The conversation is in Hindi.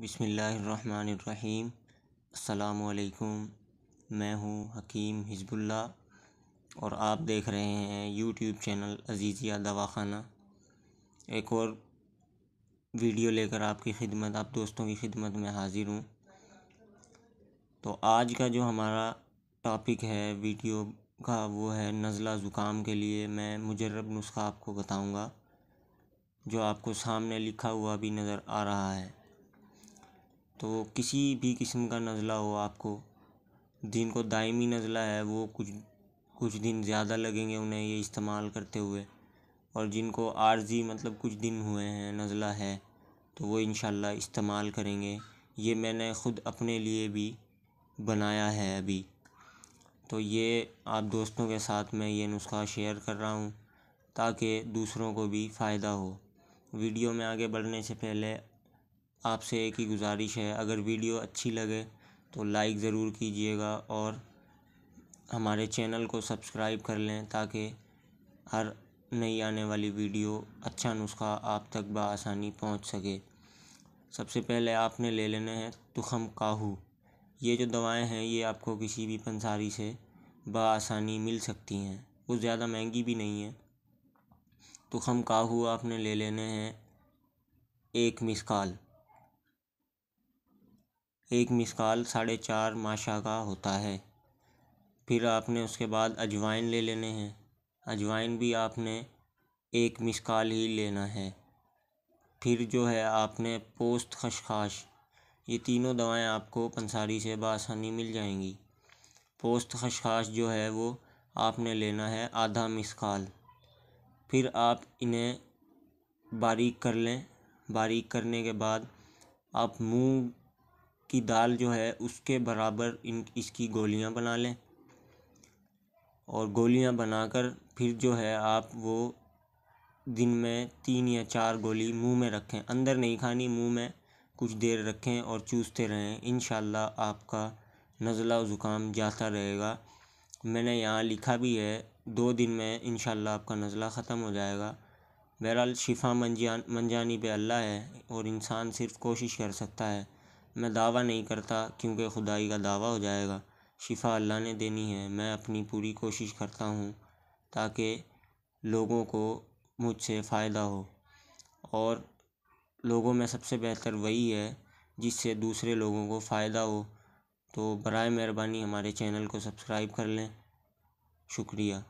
बिसमीम् अल्लाम मैं हूँ हकीम हिजबुल्ला और आप देख रहे हैं यूट्यूब चैनल अजीज़िया दवाखाना एक और वीडियो लेकर आपकी खिदमत आप दोस्तों की खिदमत में हाज़िर हूँ तो आज का जो हमारा टॉपिक है वीडियो का वो है नज़ला ज़ुकाम के लिए मैं मुजरब नुस्खा आपको बताऊंगा जो आपको सामने लिखा हुआ भी नज़र आ रहा है तो किसी भी किस्म का नज़ला हो आपको जिनको दायमी नज़ला है वो कुछ कुछ दिन ज़्यादा लगेंगे उन्हें ये इस्तेमाल करते हुए और जिनको आर्जी मतलब कुछ दिन हुए हैं नज़ला है तो वो इन इस्तेमाल करेंगे ये मैंने ख़ुद अपने लिए भी बनाया है अभी तो ये आप दोस्तों के साथ मैं ये नुस्खा शेयर कर रहा हूँ ताकि दूसरों को भी फ़ायदा हो वीडियो में आगे बढ़ने से पहले आपसे एक ही गुज़ारिश है अगर वीडियो अच्छी लगे तो लाइक ज़रूर कीजिएगा और हमारे चैनल को सब्सक्राइब कर लें ताकि हर नई आने वाली वीडियो अच्छा नुस्खा आप तक बसानी पहुंच सके सबसे पहले आपने ले लेने हैं तुखम काहू ये जो दवाएं हैं ये आपको किसी भी पंसारी से बआसानी मिल सकती हैं वो ज़्यादा महंगी भी नहीं है तुखम काहू आपने ले लेने हैं एक मिसकाल एक मिसकाल साढ़े चार माशा का होता है फिर आपने उसके बाद अजवाइन ले लेने हैं अजवाइन भी आपने एक मिसकाल ही लेना है फिर जो है आपने पोस्त खशखाश ये तीनों दवाएं आपको पंसारी से बसानी मिल जाएंगी पोस्त खशखाश जो है वो आपने लेना है आधा मिसकाल फिर आप इन्हें बारीक कर लें बारीक करने के बाद आप मूंग की दाल जो है उसके बराबर इन इसकी गोलियां बना लें और गोलियां बनाकर फिर जो है आप वो दिन में तीन या चार गोली मुंह में रखें अंदर नहीं खानी मुंह में कुछ देर रखें और चूसते रहें इन आपका नज़ला ज़ुकाम जाता रहेगा मैंने यहाँ लिखा भी है दो दिन में इन आपका नज़ला ख़त्म हो जाएगा बहरहाल शिफा मंजान मंजानी पे अल्लाह है और इंसान सिर्फ कोशिश कर सकता है मैं दावा नहीं करता क्योंकि खुदाई का दावा हो जाएगा शिफा अल्लाह ने देनी है मैं अपनी पूरी कोशिश करता हूँ ताकि लोगों को मुझसे फ़ायदा हो और लोगों में सबसे बेहतर वही है जिससे दूसरे लोगों को फ़ायदा हो तो बर मेहरबानी हमारे चैनल को सब्सक्राइब कर लें शुक्रिया